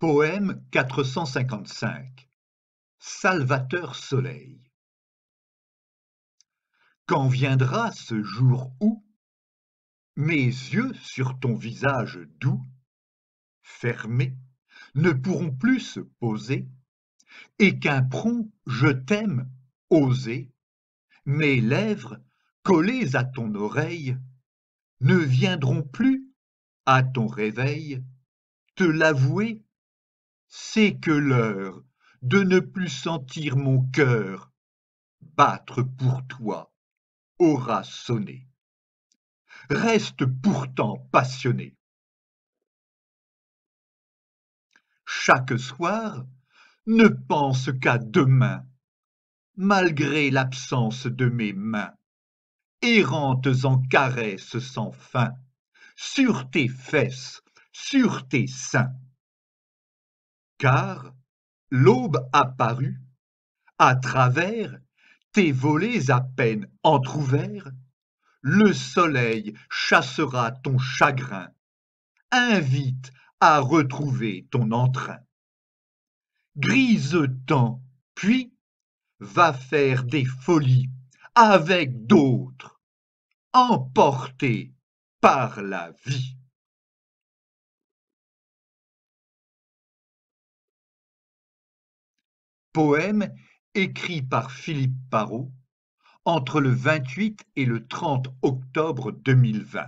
Poème 455 Salvateur Soleil Quand viendra ce jour où mes yeux sur ton visage doux, fermés, ne pourront plus se poser, et qu'un prompt je t'aime oser, mes lèvres collées à ton oreille, ne viendront plus à ton réveil te l'avouer c'est que l'heure de ne plus sentir mon cœur battre pour toi aura sonné. Reste pourtant passionné. Chaque soir, ne pense qu'à demain, malgré l'absence de mes mains, errantes en caresses sans fin, sur tes fesses, sur tes seins car l'aube apparut, à travers tes volets à peine entr'ouverts, le soleil chassera ton chagrin, invite à retrouver ton entrain. grise ten puis va faire des folies avec d'autres, emportés par la vie. poème écrit par Philippe Parot entre le 28 et le 30 octobre 2020.